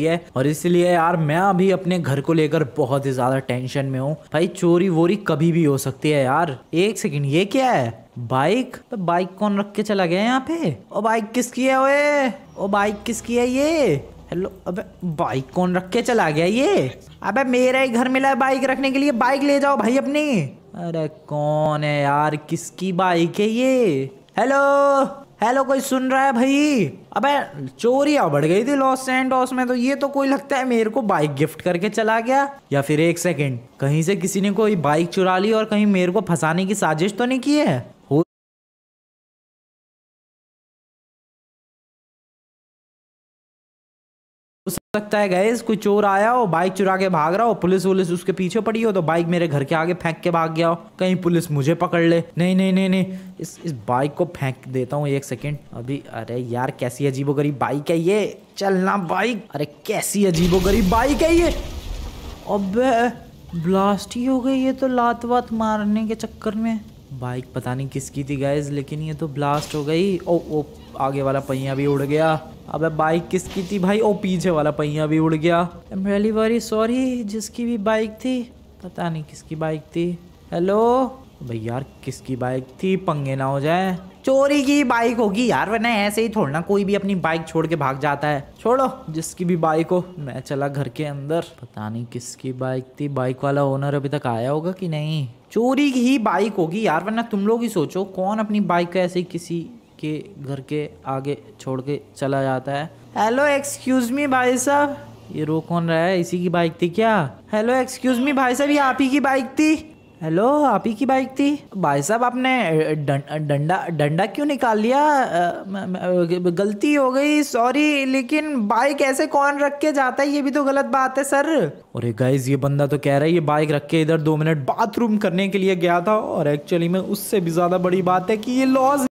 सकती है और इसलिए यार मैं अभी अपने घर को लेकर बहुत ही ज्यादा टेंशन में हूँ भाई चोरी वोरी कभी भी हो सकती है यार एक सेकेंड ये क्या है बाइक तो बाइक कौन रख के चला गया यहाँ पे ओ बाइक किसकी है ओए ओ बाइक किसकी है ये हेलो अबे बाइक कौन रख के चला गया ये अबे मेरा ही घर मिला है बाइक रखने के लिए बाइक ले जाओ भाई अपनी अरे कौन है यार किसकी बाइक है ये हेलो हेलो कोई सुन रहा है भाई अबे चोरियां बढ़ गई थी लॉस सैंडोस में तो ये तो कोई लगता है मेरे को बाइक गिफ्ट करके चला गया या फिर एक सेकंड कहीं से किसी ने कोई बाइक चुरा ली और कहीं मेरे को फंसाने की साजिश तो नहीं की है लगता है गैस कोई चोर आया हो बाइक चुरा के भाग रहा हो पुलिस वुलिस उसके पीछे पड़ी हो तो बाइक मेरे घर के आगे फेंक के भाग गया हो कहीं पुलिस मुझे पकड़ ले नहीं नहीं नहीं नहीं इस इस बाइक को फेंक देता हूँ एक सेकेंड अभी अरे यार कैसी अजीबोगरीब बाइक है ये चलना बाइक अरे कैसी अजीबोगरीब बाइक है ये अब ब्लास्ट ही हो गई ये तो लात वात मारने के चक्कर में बाइक पता नहीं किसकी थी गैस लेकिन ये तो ब्लास्ट हो गई ओ ओ आगे वाला पहिया भी उड़ गया अबे बाइक किसकी थी भाई ओ पीछे वाला पहिया भी उड़ गया एम रियली वेरी सॉरी जिसकी भी बाइक थी पता नहीं किसकी बाइक थी हेलो भाई यार किसकी बाइक थी पंगे ना हो जाए चोरी की बाइक होगी यार वरना ऐसे ही ना कोई भी अपनी बाइक छोड़ के भाग जाता है छोड़ो जिसकी भी बाइक हो मैं चला घर के अंदर पता नहीं किसकी बाइक थी बाइक वाला ओनर अभी तक आया होगा कि नहीं चोरी की ही बाइक होगी यार वरना तुम लोग ही सोचो कौन अपनी बाइक को ऐसे किसी के घर के आगे छोड़ के चला जाता है हेलो एक्सक्यूज मी भाई साहब ये रो कौन रहा है इसी की बाइक थी क्या हेलो एक्सक्यूज मी भाई साहब ये आप ही की बाइक थी हेलो आप ही की बाइक थी भाई साहब आपने डंडा डंडा क्यों निकाल लिया गलती हो गई सॉरी लेकिन बाइक ऐसे कौन रख के जाता है ये भी तो गलत बात है सर अरे गाइज ये बंदा तो कह रहा है ये बाइक रख के इधर दो मिनट बाथरूम करने के लिए गया था और एक्चुअली में उससे भी ज़्यादा बड़ी बात है कि ये लॉस